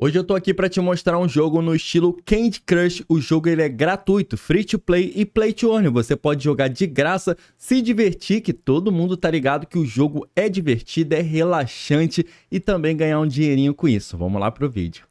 Hoje eu tô aqui para te mostrar um jogo no estilo Candy Crush. O jogo ele é gratuito, free to play e play to earn. Você pode jogar de graça, se divertir, que todo mundo tá ligado que o jogo é divertido, é relaxante e também ganhar um dinheirinho com isso. Vamos lá pro vídeo.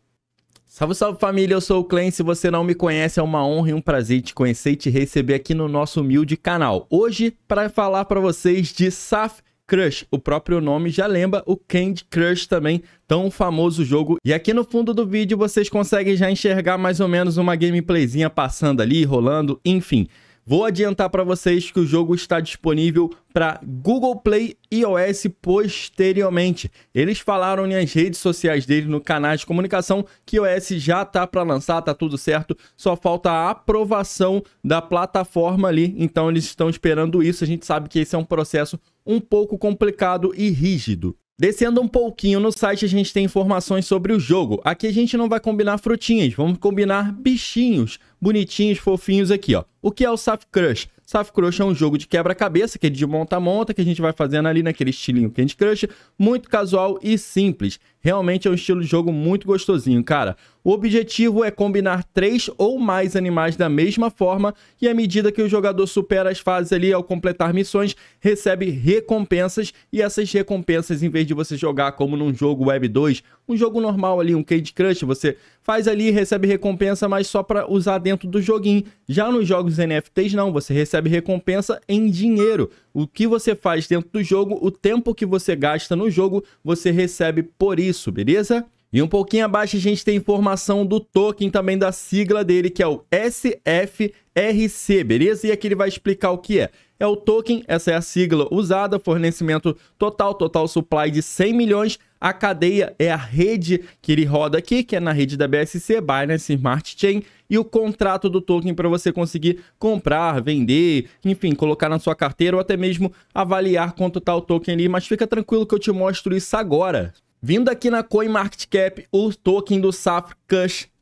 Salve, salve família, eu sou o Clen. Se você não me conhece, é uma honra e um prazer te conhecer e te receber aqui no nosso humilde canal. Hoje, para falar para vocês de SAF, Crush. O próprio nome já lembra o Candy Crush também, tão famoso jogo. E aqui no fundo do vídeo vocês conseguem já enxergar mais ou menos uma gameplayzinha passando ali, rolando, enfim. Vou adiantar para vocês que o jogo está disponível para Google Play e iOS posteriormente. Eles falaram nas redes sociais dele, no canal de comunicação, que iOS já tá para lançar, tá tudo certo, só falta a aprovação da plataforma ali. Então eles estão esperando isso. A gente sabe que esse é um processo um pouco complicado e rígido. Descendo um pouquinho no site, a gente tem informações sobre o jogo. Aqui a gente não vai combinar frutinhas, vamos combinar bichinhos, bonitinhos, fofinhos aqui, ó. O que é o Saf Crush? Saf Crush é um jogo de quebra-cabeça, que é de monta monta, que a gente vai fazendo ali naquele estilinho Candy Crush, muito casual e simples. Realmente é um estilo de jogo muito gostosinho, cara. O objetivo é combinar três ou mais animais da mesma forma e à medida que o jogador supera as fases ali ao completar missões, recebe recompensas e essas recompensas, em vez de você jogar como num jogo Web 2 um jogo normal ali, um Candy Crush, você faz ali, recebe recompensa, mas só para usar dentro do joguinho. Já nos jogos NFTs não, você recebe recompensa em dinheiro. O que você faz dentro do jogo, o tempo que você gasta no jogo, você recebe por isso, beleza? E um pouquinho abaixo a gente tem informação do token também da sigla dele, que é o SFRC, beleza? E aqui ele vai explicar o que é é o token, essa é a sigla usada, fornecimento total, total supply de 100 milhões. A cadeia é a rede que ele roda aqui, que é na rede da BSC, Binance Smart Chain, e o contrato do token para você conseguir comprar, vender, enfim, colocar na sua carteira ou até mesmo avaliar quanto está o token ali. Mas fica tranquilo que eu te mostro isso agora. Vindo aqui na CoinMarketCap, o token do SAF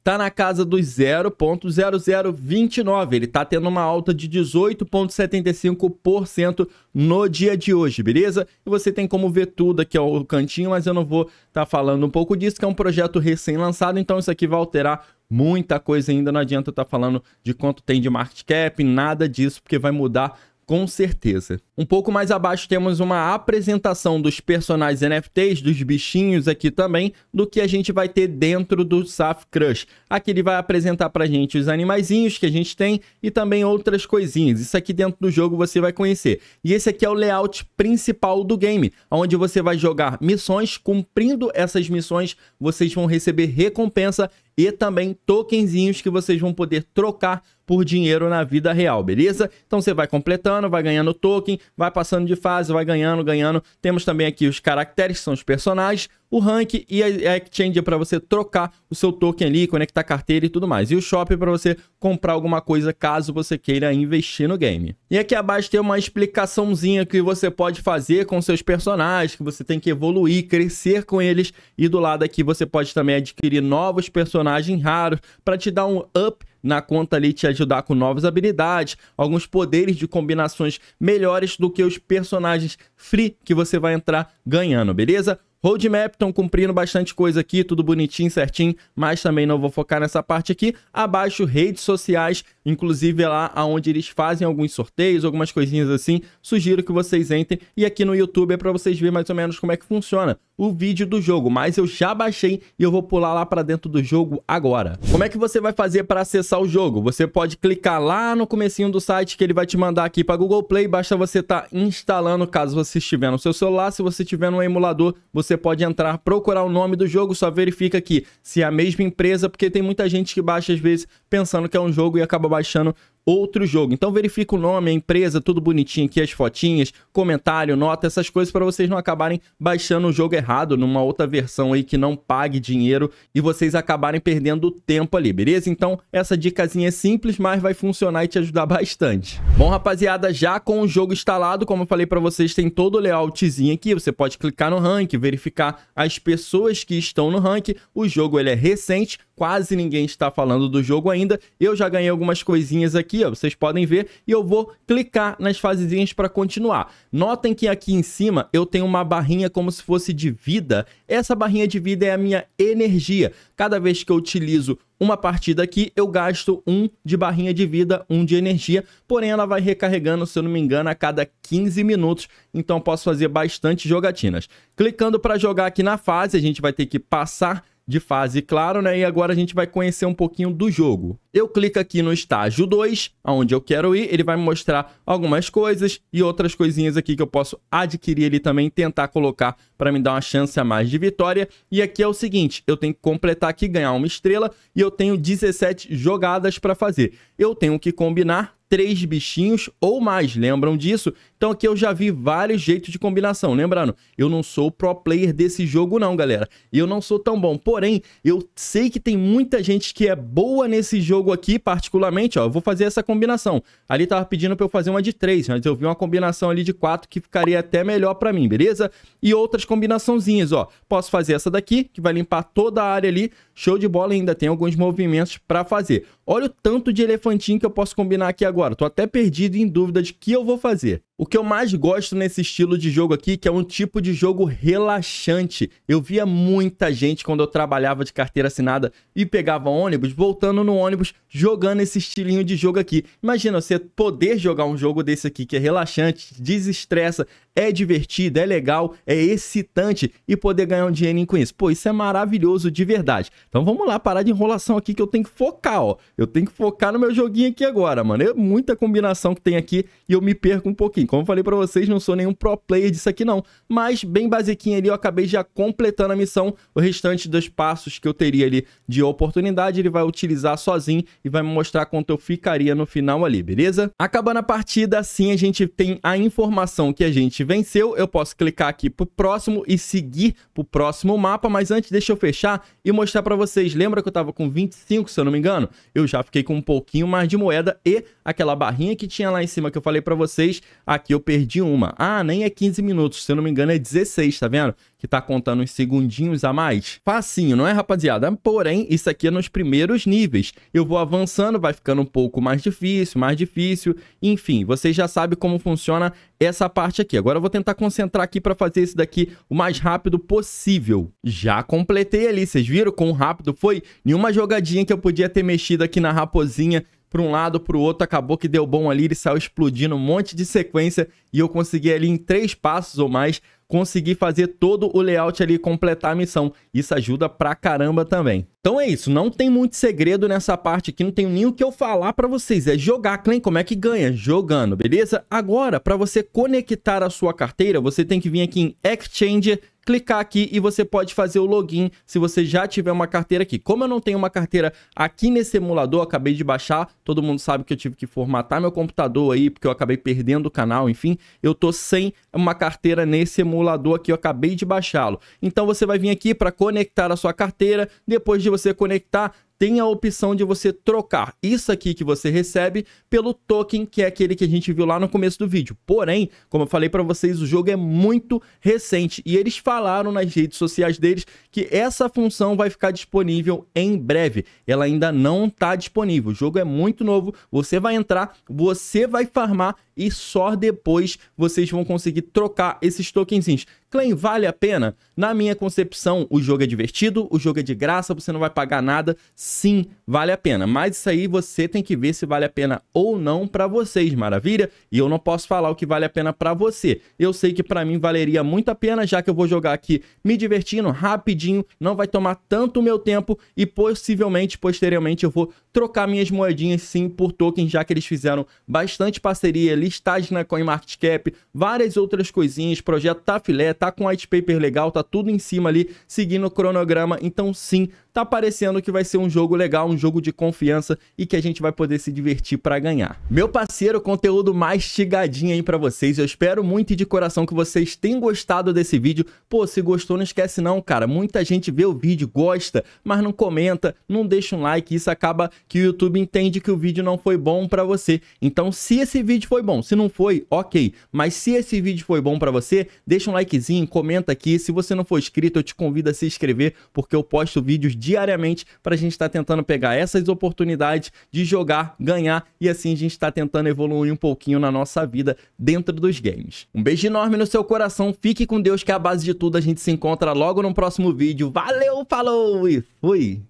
tá na casa dos 0.0029. Ele tá tendo uma alta de 18.75% no dia de hoje, beleza? E você tem como ver tudo aqui ao cantinho, mas eu não vou tá falando um pouco disso, que é um projeto recém-lançado, então isso aqui vai alterar muita coisa ainda, não adianta eu tá falando de quanto tem de market cap, nada disso, porque vai mudar com certeza. Um pouco mais abaixo temos uma apresentação dos personagens NFTs, dos bichinhos aqui também, do que a gente vai ter dentro do Saf Crush. Aqui ele vai apresentar pra gente os animaizinhos que a gente tem e também outras coisinhas. Isso aqui dentro do jogo você vai conhecer. E esse aqui é o layout principal do game, onde você vai jogar missões, cumprindo essas missões vocês vão receber recompensa e também tokenzinhos que vocês vão poder trocar por dinheiro na vida real, beleza? Então você vai completando, vai ganhando token, vai passando de fase, vai ganhando, ganhando. Temos também aqui os caracteres, que são os personagens, o rank e a exchange para você trocar o seu token ali, conectar carteira e tudo mais. E o shop é para você comprar alguma coisa caso você queira investir no game. E aqui abaixo tem uma explicaçãozinha que você pode fazer com seus personagens, que você tem que evoluir, crescer com eles. E do lado aqui você pode também adquirir novos personagens raros para te dar um up na conta ali te ajudar com novas habilidades, alguns poderes de combinações melhores do que os personagens free que você vai entrar ganhando, beleza? Roadmap estão cumprindo bastante coisa aqui, tudo bonitinho, certinho, mas também não vou focar nessa parte aqui. Abaixo, redes sociais, inclusive é lá onde eles fazem alguns sorteios, algumas coisinhas assim. Sugiro que vocês entrem. E aqui no YouTube é para vocês verem mais ou menos como é que funciona o vídeo do jogo, mas eu já baixei e eu vou pular lá para dentro do jogo agora. Como é que você vai fazer para acessar o jogo? Você pode clicar lá no comecinho do site que ele vai te mandar aqui para Google Play, basta você estar tá instalando caso você estiver no seu celular, se você estiver no emulador, você pode entrar, procurar o nome do jogo, só verifica aqui se é a mesma empresa, porque tem muita gente que baixa às vezes pensando que é um jogo e acaba baixando outro jogo. Então verifica o nome, a empresa, tudo bonitinho aqui, as fotinhas, comentário, nota, essas coisas para vocês não acabarem baixando o jogo errado numa outra versão aí que não pague dinheiro e vocês acabarem perdendo tempo ali, beleza? Então essa dicasinha é simples, mas vai funcionar e te ajudar bastante. Bom, rapaziada, já com o jogo instalado, como eu falei para vocês, tem todo o layoutzinho aqui, você pode clicar no rank, verificar as pessoas que estão no rank. O jogo ele é recente, quase ninguém está falando do jogo ainda. Eu já ganhei algumas coisinhas aqui, ó, vocês podem ver, e eu vou clicar nas fasezinhas para continuar. Notem que aqui em cima eu tenho uma barrinha como se fosse de vida. Essa barrinha de vida é a minha energia. Cada vez que eu utilizo uma partida aqui, eu gasto um de barrinha de vida, um de energia, porém ela vai recarregando, se eu não me engano, a cada 15 minutos, então posso fazer bastante jogatinas. Clicando para jogar aqui na fase, a gente vai ter que passar de fase, claro, né? E agora a gente vai conhecer um pouquinho do jogo. Eu clico aqui no estágio 2, aonde eu quero ir, ele vai me mostrar algumas coisas e outras coisinhas aqui que eu posso adquirir ali também, tentar colocar para me dar uma chance a mais de vitória. E aqui é o seguinte, eu tenho que completar aqui, ganhar uma estrela e eu tenho 17 jogadas para fazer. Eu tenho que combinar três bichinhos ou mais, lembram disso? Então aqui eu já vi vários jeitos de combinação, lembrando, eu não sou pro player desse jogo não, galera. Eu não sou tão bom, porém, eu sei que tem muita gente que é boa nesse jogo aqui particularmente, ó, eu vou fazer essa combinação. Ali tava pedindo para eu fazer uma de 3, mas eu vi uma combinação ali de 4 que ficaria até melhor para mim, beleza? E outras combinaçãozinhas, ó. Posso fazer essa daqui, que vai limpar toda a área ali. Show de bola, ainda tem alguns movimentos para fazer. Olha o tanto de elefantinho que eu posso combinar aqui agora. Tô até perdido em dúvida de que eu vou fazer. O que eu mais gosto nesse estilo de jogo aqui, que é um tipo de jogo relaxante. Eu via muita gente quando eu trabalhava de carteira assinada e pegava ônibus, voltando no ônibus, jogando esse estilinho de jogo aqui. Imagina você poder jogar um jogo desse aqui que é relaxante, desestressa, é divertido, é legal, é excitante e poder ganhar um dinheirinho com isso. Pô, isso é maravilhoso de verdade. Então vamos lá, parar de enrolação aqui que eu tenho que focar, ó. Eu tenho que focar no meu joguinho aqui agora, mano. É muita combinação que tem aqui e eu me perco um pouquinho. Como eu falei para vocês, não sou nenhum pro player disso aqui não, mas bem basiquinho ali, eu acabei já completando a missão. O restante dos passos que eu teria ali de oportunidade, ele vai utilizar sozinho e vai me mostrar quanto eu ficaria no final ali, beleza? Acabando a partida, assim a gente tem a informação que a gente venceu, eu posso clicar aqui pro próximo e seguir pro próximo mapa, mas antes deixa eu fechar e mostrar para vocês. Lembra que eu tava com 25, se eu não me engano? Eu já fiquei com um pouquinho mais de moeda e aquela barrinha que tinha lá em cima que eu falei para vocês, aqui eu perdi uma. Ah, nem é 15 minutos, se eu não me engano é 16, tá vendo? que tá contando uns segundinhos a mais. Facinho, não é, rapaziada? Porém, isso aqui é nos primeiros níveis. Eu vou avançando, vai ficando um pouco mais difícil, mais difícil. Enfim, vocês já sabem como funciona essa parte aqui. Agora eu vou tentar concentrar aqui para fazer isso daqui o mais rápido possível. Já completei ali, vocês viram quão rápido foi? Nenhuma jogadinha que eu podia ter mexido aqui na raposinha para um lado, para o outro, acabou que deu bom ali, ele saiu explodindo um monte de sequência e eu consegui ali em três passos ou mais conseguir fazer todo o layout ali, completar a missão. Isso ajuda pra caramba também. Então é isso, não tem muito segredo nessa parte aqui, não tem nem o que eu falar para vocês, é jogar, Clem, como é que ganha? Jogando, beleza? Agora, para você conectar a sua carteira, você tem que vir aqui em Exchange, clicar aqui e você pode fazer o login se você já tiver uma carteira aqui. Como eu não tenho uma carteira aqui nesse emulador, acabei de baixar, todo mundo sabe que eu tive que formatar meu computador aí, porque eu acabei perdendo o canal, enfim, eu tô sem uma carteira nesse emulador emulador aqui, eu acabei de baixá-lo. Então você vai vir aqui para conectar a sua carteira, depois de você conectar, tem a opção de você trocar isso aqui que você recebe pelo token, que é aquele que a gente viu lá no começo do vídeo. Porém, como eu falei para vocês, o jogo é muito recente e eles falaram nas redes sociais deles que essa função vai ficar disponível em breve. Ela ainda não está disponível. O jogo é muito novo, você vai entrar, você vai farmar e só depois vocês vão conseguir trocar esses tokenzinhos. Claim vale a pena? Na minha concepção, o jogo é divertido, o jogo é de graça, você não vai pagar nada. Sim, vale a pena. Mas isso aí você tem que ver se vale a pena ou não para vocês, maravilha? E eu não posso falar o que vale a pena para você. Eu sei que para mim valeria muito a pena, já que eu vou jogar aqui me divertindo rapidinho, não vai tomar tanto o meu tempo e possivelmente, posteriormente, eu vou trocar minhas moedinhas sim por tokens, já que eles fizeram bastante parceria, listagem na CoinMarketCap, várias outras coisinhas, projeto Tafileta, tá com white paper legal, tá tudo em cima ali, seguindo o cronograma. Então, sim, tá parecendo que vai ser um jogo legal, um jogo de confiança e que a gente vai poder se divertir para ganhar. Meu parceiro, conteúdo mastigadinho aí para vocês. Eu espero muito e de coração que vocês tenham gostado desse vídeo. Pô, se gostou, não esquece não, cara. Muita gente vê o vídeo, gosta, mas não comenta, não deixa um like. Isso acaba que o YouTube entende que o vídeo não foi bom para você. Então, se esse vídeo foi bom, se não foi, ok. Mas se esse vídeo foi bom para você, deixa um likezinho, comenta aqui. Se você não for inscrito, eu te convido a se inscrever, porque eu posto vídeos de diariamente para a gente estar tá tentando pegar essas oportunidades de jogar, ganhar e assim a gente está tentando evoluir um pouquinho na nossa vida dentro dos games. Um beijo enorme no seu coração, fique com Deus que é a base de tudo. A gente se encontra logo no próximo vídeo. Valeu, falou e fui!